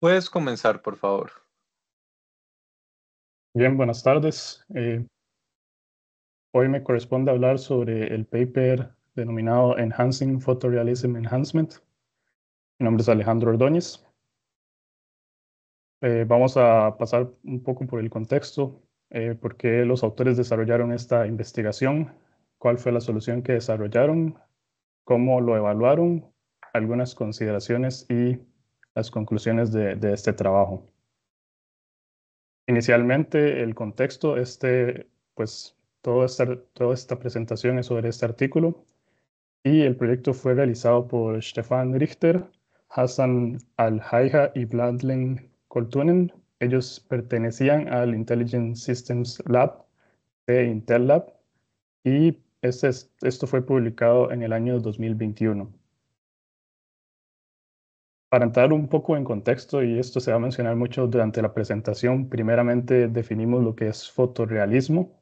Puedes comenzar, por favor. Bien, buenas tardes. Eh, hoy me corresponde hablar sobre el paper denominado Enhancing Photorealism Enhancement. Mi nombre es Alejandro Ordóñez. Eh, vamos a pasar un poco por el contexto, eh, por qué los autores desarrollaron esta investigación, cuál fue la solución que desarrollaron, cómo lo evaluaron, algunas consideraciones y las conclusiones de, este trabajo. Inicialmente, el contexto, este, pues toda esta, toda esta presentación es sobre este artículo y el proyecto fue realizado por Stefan Richter, Hassan Al-Haiha y Vladlen Koltunen. Ellos pertenecían al Intelligent Systems Lab de Intel Lab y esto fue publicado en el año 2021. Para entrar un poco en contexto, y esto se va a mencionar mucho durante la presentación, primeramente definimos lo que es fotorealismo,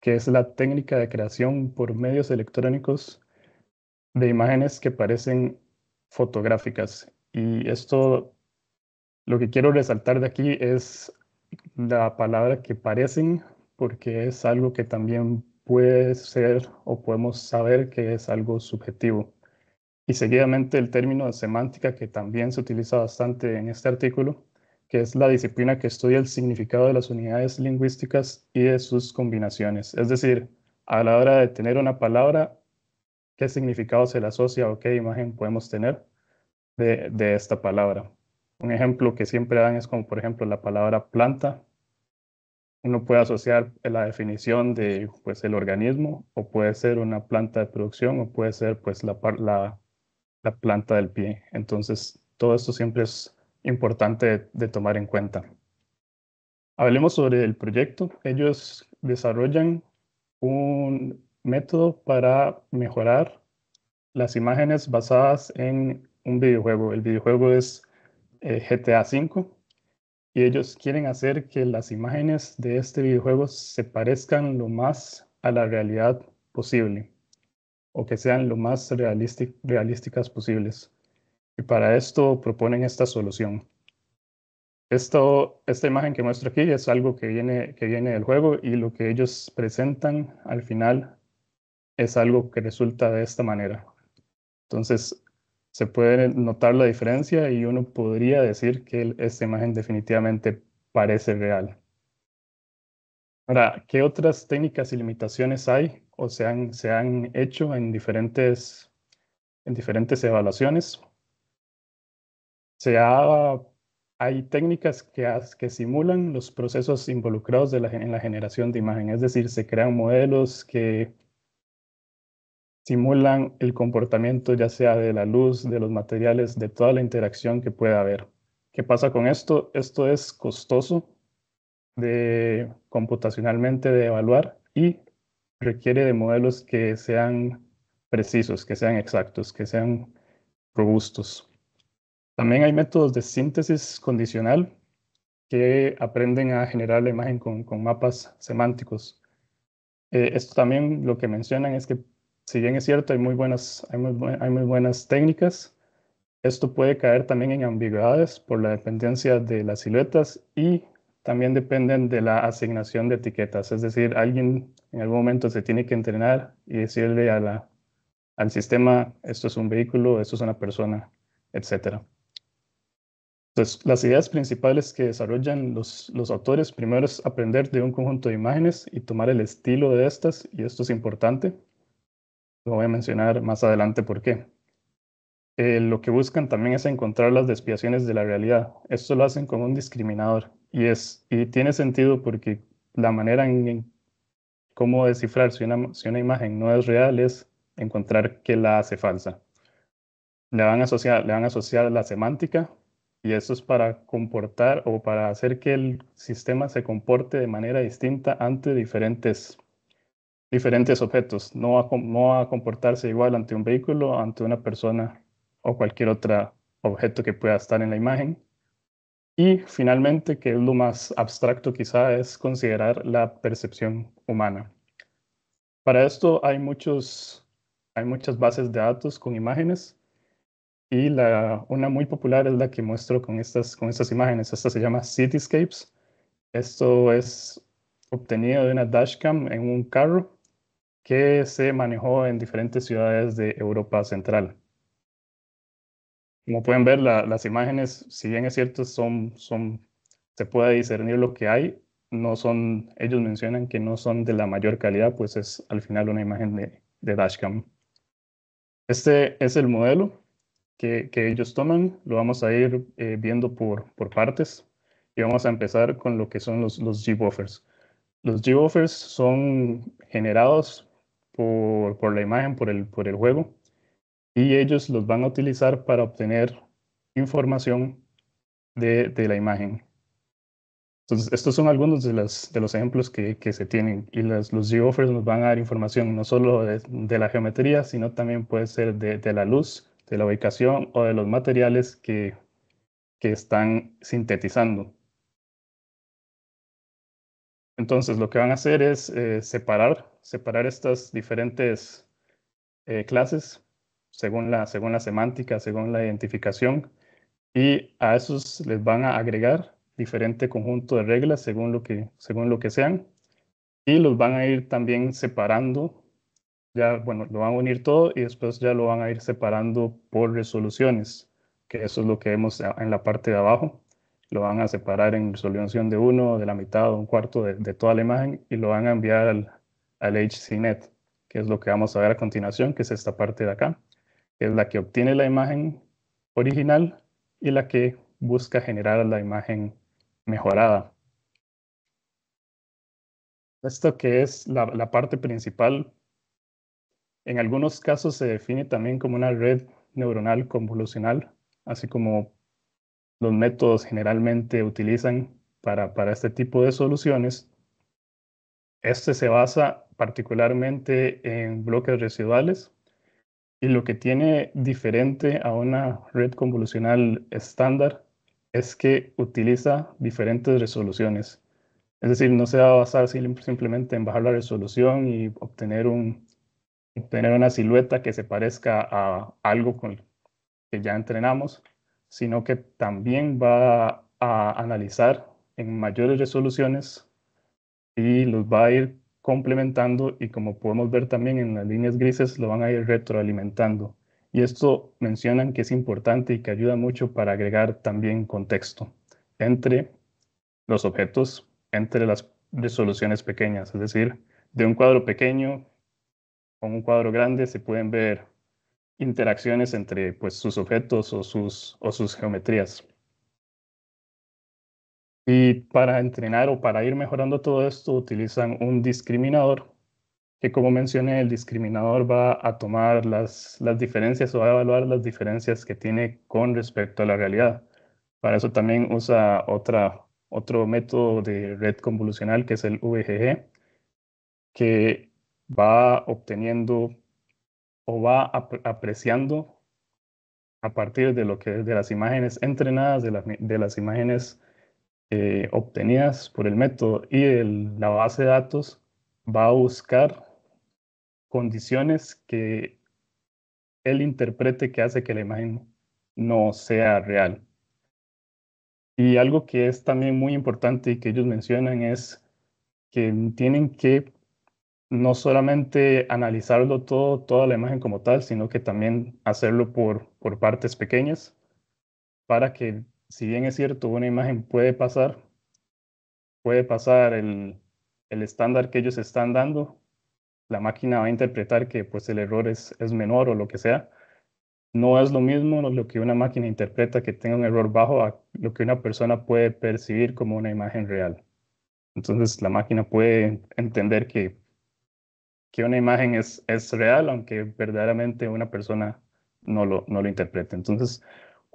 que es la técnica de creación por medios electrónicos de imágenes que parecen fotográficas. Y esto, lo que quiero resaltar de aquí es la palabra que parecen, porque es algo que también puede ser o podemos saber que es algo subjetivo. Y seguidamente el término de semántica, que también se utiliza bastante en este artículo, que es la disciplina que estudia el significado de las unidades lingüísticas y de sus combinaciones. Es decir, a la hora de tener una palabra, qué significado se le asocia o qué imagen podemos tener de, esta palabra. Un ejemplo que siempre dan es como, por ejemplo, la palabra planta, uno puede asociar la definición de pues, el organismo o puede ser una planta de producción o puede ser pues, la, la, la planta del pie. Entonces, todo esto siempre es importante de, tomar en cuenta. Hablemos sobre el proyecto. Ellos desarrollan un método para mejorar las imágenes basadas en un videojuego. El videojuego es eh, GTA V y ellos quieren hacer que las imágenes de este videojuego se parezcan lo más a la realidad posible o que sean lo más realísticas posibles. Y para esto proponen esta solución. Esto, esta imagen que muestro aquí es algo que viene, que viene del juego y lo que ellos presentan al final es algo que resulta de esta manera. Entonces, se puede notar la diferencia y uno podría decir que esta imagen definitivamente parece real. Ahora, ¿qué otras técnicas y limitaciones hay o se han, se han hecho en diferentes, en diferentes evaluaciones. hay técnicas que, simulan los procesos involucrados en la generación de imagen, es decir, se crean modelos que simulan el comportamiento ya sea de la luz, de los materiales, de toda la interacción que pueda haber. ¿Qué pasa con esto? Esto es costoso de computacionalmente de evaluar y requiere de modelos que sean precisos, que sean exactos, que sean robustos. También hay métodos de síntesis condicional que aprenden a generar la imagen con, mapas semánticos. Eh, esto también lo que mencionan es que, si bien es cierto, hay muy buenas, hay muy buenas técnicas, esto puede caer también en ambigüedades por la dependencia de las siluetas y también dependen de la asignación de etiquetas. Es decir, alguien en algún momento se tiene que entrenar y decirle al sistema, esto es un vehículo, esto es una persona, etc. Entonces, las ideas principales que desarrollan los, autores, primero es aprender de un conjunto de imágenes y tomar el estilo de estas, y esto es importante. Lo voy a mencionar más adelante por qué. Eh, lo que buscan también es encontrar las desviaciones de la realidad. Esto lo hacen con un discriminador. Y, y tiene sentido porque la manera en, cómo descifrar si una, imagen no es real es encontrar que la hace falsa. Le van a asociar, le van a asociar la semántica y eso es para comportar o para hacer que el sistema se comporte de manera distinta ante diferentes, diferentes objetos. No va, no va a comportarse igual ante un vehículo, ante una persona o cualquier otro objeto que pueda estar en la imagen. Y finalmente, que es lo más abstracto quizá, es considerar la percepción humana. Para esto hay, muchos, hay muchas bases de datos con imágenes y una muy popular es la que muestro con estas, con estas imágenes. Esta se llama Cityscapes. Esto es obtenido de una dashcam en un carro que se manejó en diferentes ciudades de Europa Central. Como pueden ver, las imágenes, si bien es cierto, son, se puede discernir lo que hay, no son, ellos mencionan que no son de la mayor calidad, pues es al final una imagen de, de dashcam. Este es el modelo que, ellos toman, lo vamos a ir eh, viendo por, partes y vamos a empezar con lo que son los, los G-buffers. Los G-buffers son generados por, la imagen, por por el juego, y ellos los van a utilizar para obtener información de, la imagen. Entonces, estos son algunos de, los ejemplos que, se tienen y las, los geoffers nos van a dar información no solo de, la geometría, sino también puede ser de, la luz, de la ubicación o de los materiales que, están sintetizando. Entonces, lo que van a hacer es eh, separar, separar estas diferentes eh, clases según la, según la semántica, según la identificación, y a esos les van a agregar diferente conjunto de reglas según lo que, según lo que sean, y los van a ir también separando, ya, bueno, lo van a unir todo y después ya lo van a ir separando por resoluciones, que eso es lo que vemos en la parte de abajo, lo van a separar en resolución de uno, de la mitad un cuarto de, toda la imagen y lo van a enviar al, al HCNet, que es lo que vamos a ver a continuación, que es esta parte de acá es la que obtiene la imagen original y la que busca generar la imagen mejorada. Esto que es la, parte principal, en algunos casos se define también como una red neuronal convolucional, así como los métodos generalmente utilizan para, este tipo de soluciones. Este se basa particularmente en bloques residuales, y lo que tiene diferente a una red convolucional estándar es que utiliza diferentes resoluciones. Es decir, no se va a basar simplemente en bajar la resolución y obtener, una silueta que se parezca a algo que ya entrenamos, sino que también va a analizar en mayores resoluciones y los va a ir complementando y como podemos ver también en las líneas grises lo van a ir retroalimentando. Y esto mencionan que es importante y que ayuda mucho para agregar también contexto entre los objetos, entre las resoluciones pequeñas. Es decir, de un cuadro pequeño con un cuadro grande se pueden ver interacciones entre pues, sus objetos o sus, o sus geometrías. Y para entrenar o para ir mejorando todo esto utilizan un discriminador, que como mencioné, el discriminador va a tomar las, diferencias o va a evaluar las diferencias que tiene con respecto a la realidad. Para eso también usa otra, otro método de red convolucional que es el VGG, que va obteniendo o va apreciando a partir de lo que de las imágenes entrenadas, de las imágenes eh, obtenidas por el método y la base de datos va a buscar condiciones que él interprete que hace que la imagen no sea real. Y algo que es también muy importante y que ellos mencionan es que tienen que no solamente analizarlo todo, toda la imagen como tal, sino que también hacerlo por, por partes pequeñas para que si bien es cierto, una imagen puede pasar, puede pasar el, el estándar que ellos están dando, la máquina va a interpretar que pues el error es, es menor o lo que sea. No es lo mismo lo que una máquina interpreta que tenga un error bajo a lo que una persona puede percibir como una imagen real. Entonces la máquina puede entender que, que una imagen es, es real, aunque verdaderamente una persona no lo, no lo interprete. Entonces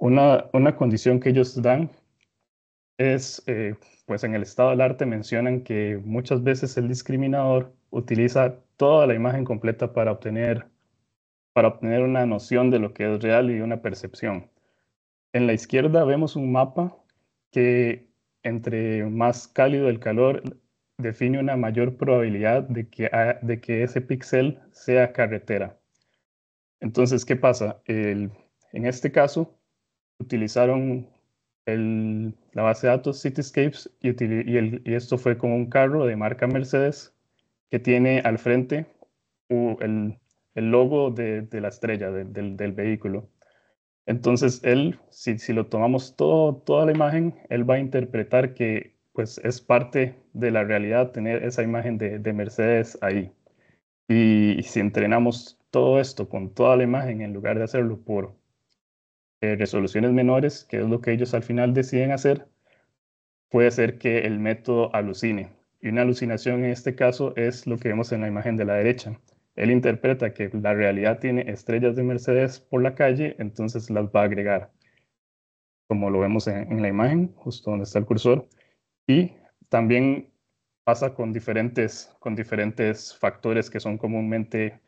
una, condición que ellos dan es, eh, pues en el estado del arte mencionan que muchas veces el discriminador utiliza toda la imagen completa para obtener, para obtener una noción de lo que es real y una percepción. En la izquierda vemos un mapa que entre más cálido el calor define una mayor probabilidad de que, ese píxel sea carretera. Entonces, ¿qué pasa? en este caso, utilizaron la base de datos Cityscapes y, y, esto fue con un carro de marca Mercedes que tiene al frente el, logo de, la estrella del, vehículo. Entonces él, si, si lo tomamos todo, toda la imagen, él va a interpretar que pues es parte de la realidad tener esa imagen de, Mercedes ahí. Y, si entrenamos todo esto con toda la imagen en lugar de hacerlo puro, eh, resoluciones menores, que es lo que ellos al final deciden hacer, puede ser que el método alucine. Y una alucinación en este caso es lo que vemos en la imagen de la derecha. Él interpreta que la realidad tiene estrellas de Mercedes por la calle, entonces las va a agregar, como lo vemos en, en la imagen, justo donde está el cursor. Y también pasa con diferentes, con diferentes factores que son comúnmente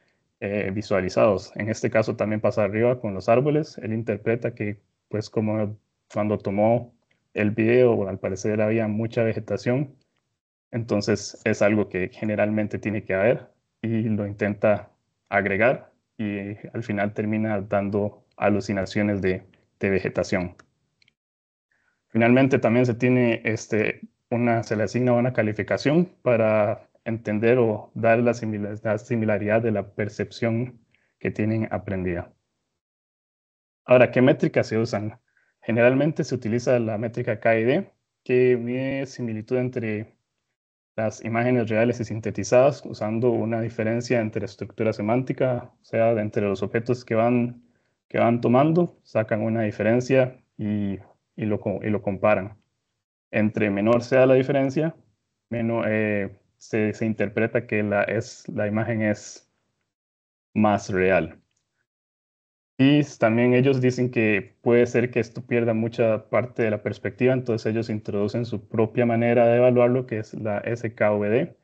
eh, visualizados. En este caso también pasa arriba con los árboles. Él interpreta que pues como cuando tomó el video, al parecer había mucha vegetación, entonces es algo que generalmente tiene que haber y lo intenta agregar y al final termina dando alucinaciones de, de vegetación. Finalmente también se tiene este, una, se le asigna una calificación para entender o dar la, similaridad de la percepción que tienen aprendida. Ahora, ¿qué métricas se usan? Generalmente se utiliza la métrica KID, que mide similitud entre las imágenes reales y sintetizadas, usando una diferencia entre estructura semántica, o sea, entre los objetos que van, que van tomando, sacan una diferencia y, lo, lo comparan. Entre menor sea la diferencia, menos... Eh, se, interpreta que la, es, la imagen es más real. Y también ellos dicen que puede ser que esto pierda mucha parte de la perspectiva, entonces ellos introducen su propia manera de evaluarlo, que es la SKVD,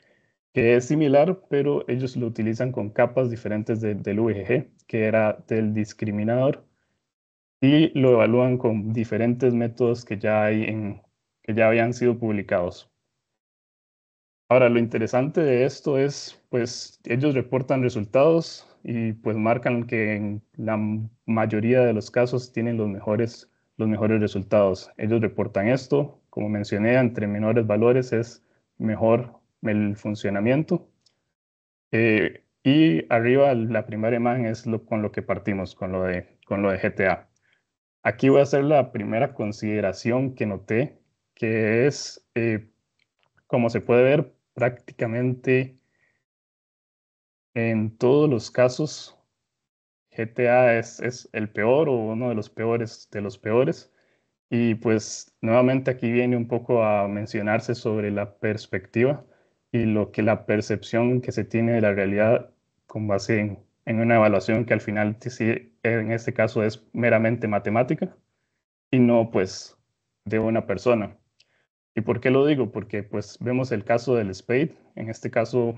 que es similar, pero ellos lo utilizan con capas diferentes del VGG, que era del discriminador, y lo evalúan con diferentes métodos que ya, hay en, que ya habían sido publicados. Ahora, lo interesante de esto es, pues, ellos reportan resultados y pues marcan que en la mayoría de los casos tienen los mejores, los mejores resultados. Ellos reportan esto, como mencioné, entre menores valores es mejor el funcionamiento. Eh, y arriba la primera imagen es con lo que partimos, con lo, de, con lo de GTA. Aquí voy a hacer la primera consideración que noté, que es, eh, como se puede ver, prácticamente en todos los casos GTA es, el peor o uno de los peores de los peores. Y pues nuevamente aquí viene un poco a mencionarse sobre la perspectiva y lo que la percepción que se tiene de la realidad con base en, en una evaluación que al final en este caso es meramente matemática y no pues de una persona. ¿Y por qué lo digo? Porque pues vemos el caso del spade, en este caso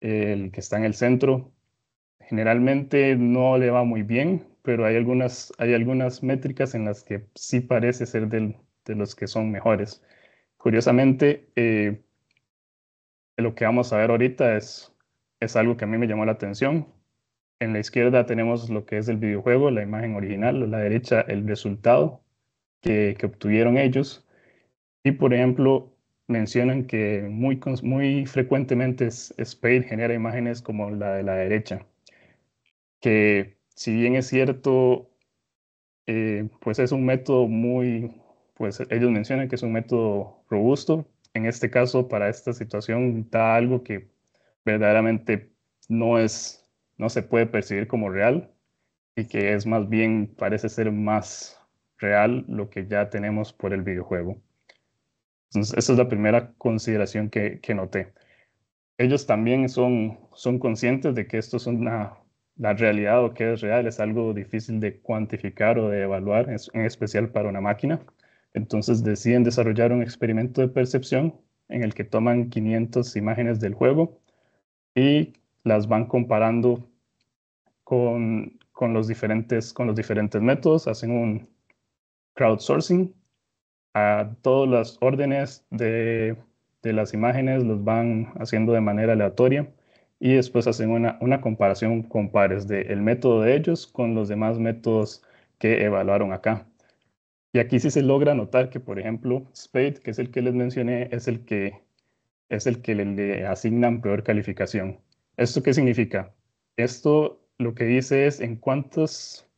el que está en el centro, generalmente no le va muy bien, pero hay algunas, hay algunas métricas en las que sí parece ser de los que son mejores. Curiosamente, eh, lo que vamos a ver ahorita es, es algo que a mí me llamó la atención. En la izquierda tenemos lo que es el videojuego, la imagen original, en la derecha el resultado que obtuvieron ellos. Y por ejemplo, mencionan que muy, muy frecuentemente Spade genera imágenes como la de la derecha, que si bien es cierto, eh, pues es un método muy, pues ellos mencionan que es un método robusto, en este caso para esta situación da algo que verdaderamente no es, no se puede percibir como real y que es más bien, parece ser más real lo que ya tenemos por el videojuego. Entonces, esa es la primera consideración que, que noté. Ellos también son, son conscientes de que esto es una, la realidad o que es real, es algo difícil de cuantificar o de evaluar, en especial para una máquina. Entonces deciden desarrollar un experimento de percepción en el que toman 500 imágenes del juego y las van comparando con, con los, diferentes, con los diferentes métodos, hacen un crowdsourcing a todas las órdenes de, de las imágenes, los van haciendo de manera aleatoria y después hacen una, una comparación con pares del método de ellos con los demás métodos que evaluaron acá. Y aquí sí se logra notar que, por ejemplo, Spade, que es el que les mencioné, es el que, es el que le, asignan peor calificación. ¿Esto qué significa? Esto lo que dice es en cuántos,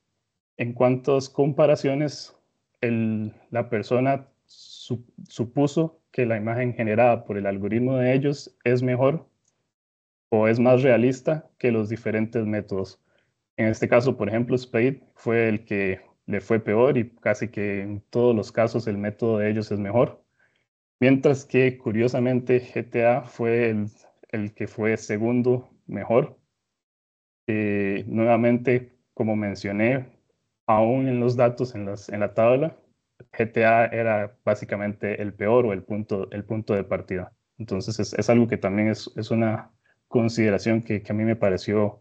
en cuántas comparaciones la persona supuso que la imagen generada por el algoritmo de ellos es mejor o es más realista que los diferentes métodos. En este caso, por ejemplo, Spade fue el que le fue peor y casi que en todos los casos el método de ellos es mejor. Mientras que curiosamente GTA fue el, que fue segundo mejor. Eh, nuevamente, como mencioné, aún en los datos, en, la tabla, GTA era básicamente el peor o el punto, el punto de partida. Entonces es, algo que también es, una consideración que, que, a mí me pareció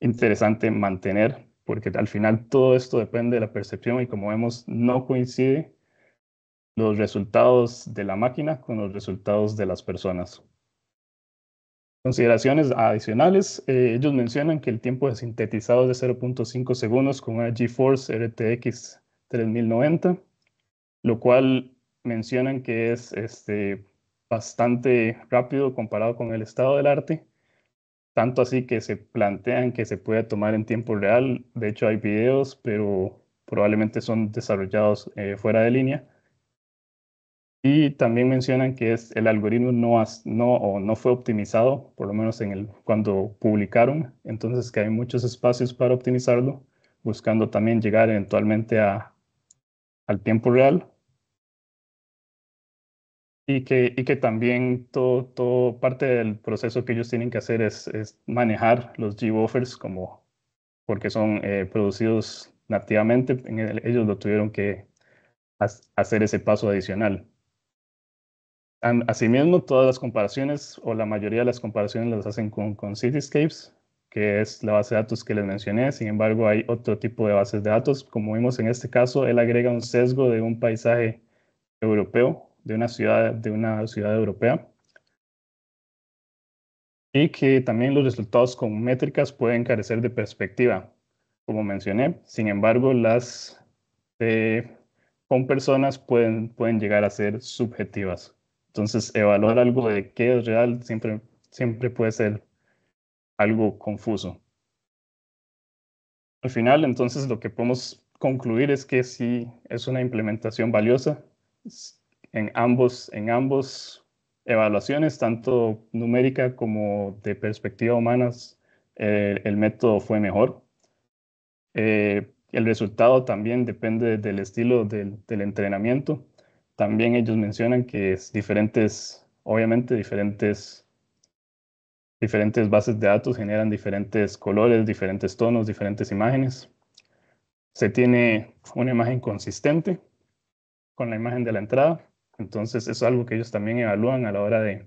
interesante mantener, porque al final todo esto depende de la percepción y como vemos no coincide los resultados de la máquina con los resultados de las personas. Consideraciones adicionales, eh, ellos mencionan que el tiempo de sintetizado es de 0.5 segundos con una GeForce RTX 3090, lo cual mencionan que es este, bastante rápido comparado con el estado del arte, tanto así que se plantean que se puede tomar en tiempo real, de hecho hay videos, pero probablemente son desarrollados eh, fuera de línea y también mencionan que es, el algoritmo no, no, o no fue optimizado, por lo menos en el, cuando publicaron, entonces que hay muchos espacios para optimizarlo, buscando también llegar eventualmente a, al tiempo real. Y que, y que también todo, todo parte del proceso que ellos tienen que hacer es, es manejar los g offers como porque son eh, producidos nativamente, en ellos lo tuvieron que hacer ese paso adicional. Asimismo, todas las comparaciones o la mayoría de las comparaciones las hacen con, Cityscapes, que es la base de datos que les mencioné. Sin embargo, hay otro tipo de bases de datos. Como vimos en este caso, él agrega un sesgo de un paisaje europeo, de una ciudad, de una ciudad europea. Y que también los resultados con métricas pueden carecer de perspectiva, como mencioné. Sin embargo, las eh, con personas pueden llegar a ser subjetivas. Entonces, evaluar algo de qué es real siempre, siempre puede ser algo confuso. Al final, entonces, lo que podemos concluir es que sí es una implementación valiosa en ambos, en ambos evaluaciones, tanto numérica como de perspectiva humanas, eh, el método fue mejor. Eh, el resultado también depende del estilo del entrenamiento también ellos mencionan que es diferentes, obviamente diferentes, diferentes bases de datos generan diferentes colores, diferentes tonos, diferentes imágenes. Se tiene una imagen consistente con la imagen de la entrada. Entonces, es algo que ellos también evalúan a la hora de,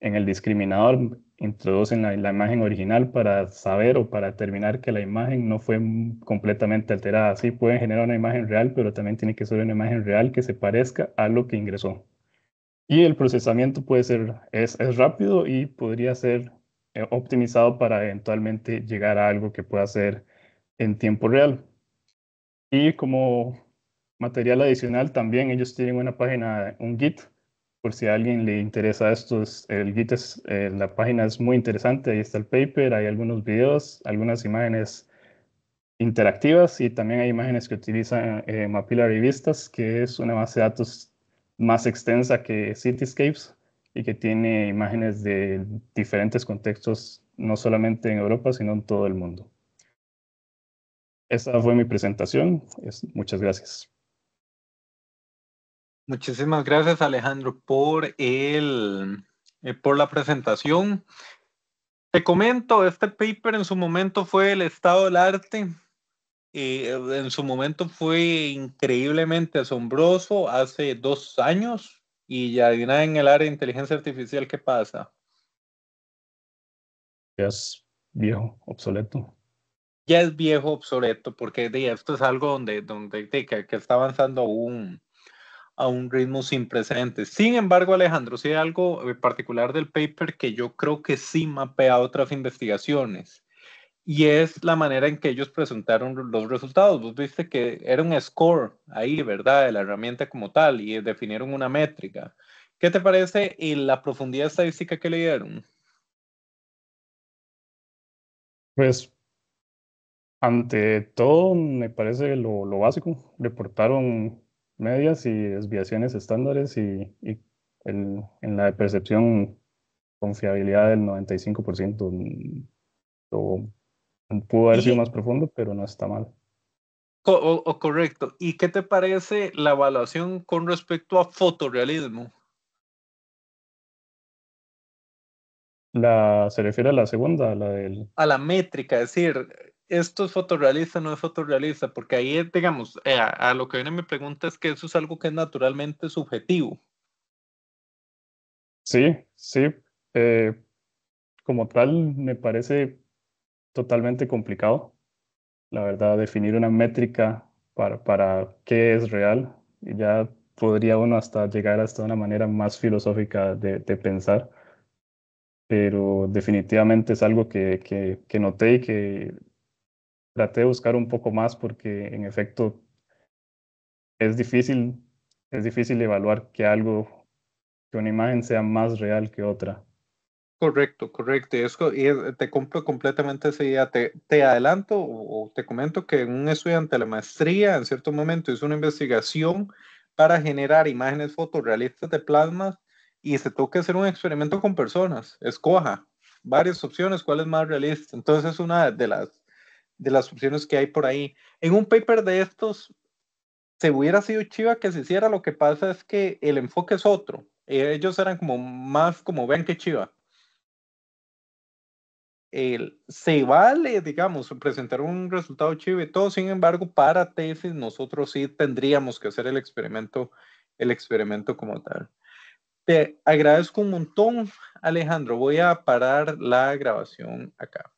en el discriminador introducen la, imagen original para saber o para determinar que la imagen no fue completamente alterada. Sí, pueden generar una imagen real, pero también tiene que ser una imagen real que se parezca a lo que ingresó. Y el procesamiento puede ser, es, es rápido y podría ser eh, optimizado para eventualmente llegar a algo que pueda ser en tiempo real. Y como material adicional también ellos tienen una página, un Git, por si a alguien le interesa esto, el Git eh, la página es muy interesante, ahí está el paper, hay algunos videos, algunas imágenes interactivas y también hay imágenes que utilizan eh, Mapillary Vistas, que es una base de datos más extensa que Cityscapes y que tiene imágenes de diferentes contextos, no solamente en Europa, sino en todo el mundo. Esa fue mi presentación. muchas gracias. Muchísimas gracias Alejandro por, el, eh, por la presentación. Te comento, este paper en su momento fue el estado del arte. Eh, en su momento fue increíblemente asombroso hace dos años y ya en el área de inteligencia artificial, ¿qué pasa? Ya es viejo, obsoleto. Ya es viejo, obsoleto, porque de, esto es algo donde, donde que, está avanzando un, a un ritmo sin precedentes. Sin embargo, Alejandro, si sí hay algo eh, particular del paper que yo creo que sí mapea otras investigaciones y es la manera en que ellos presentaron los resultados. Vos viste que era un score ahí, ¿verdad? De la herramienta como tal y eh, definieron una métrica. ¿Qué te parece y la profundidad estadística que le dieron? Pues, ante todo, me parece lo, lo básico. Reportaron medias y desviaciones estándares y, en la percepción percepción confiabilidad del 95%. ciento mm, pudo haber sido más profundo, pero no está mal. O, correcto. ¿Y qué te parece la evaluación con respecto a fotorealismo? La, ¿Se refiere a la segunda? A la del... A la métrica, es decir, esto es fotorrealista, no es fotorrealista, porque ahí, digamos, eh, a, lo que viene mi pregunta es que eso es algo que es naturalmente subjetivo. Sí, sí. Eh, como tal, me parece totalmente complicado, la verdad, definir una métrica para, para qué es real. Y ya podría uno hasta llegar hasta una manera más filosófica de, pensar pero definitivamente es algo que, que, que noté y que traté de buscar un poco más porque en efecto es difícil, es difícil evaluar que algo, que una imagen sea más real que otra. Correcto, correcto. Y, te compro completamente esa idea. Te, te adelanto o, te comento que un estudiante de la maestría en cierto momento hizo una investigación para generar imágenes fotorrealistas de plasmas y se tuvo que hacer un experimento con personas. Escoja varias opciones, cuál es más realista. Entonces es una de las de las opciones que hay por ahí. En un paper de estos, se hubiera sido chiva que se hiciera, lo que pasa es que el enfoque es otro. Eh, ellos eran como más como vean que chiva. se vale, digamos, presentar un resultado chivo y todo, sin embargo, para tesis nosotros sí tendríamos que hacer el experimento, el experimento como tal. Te agradezco un montón, Alejandro. Voy a parar la grabación acá.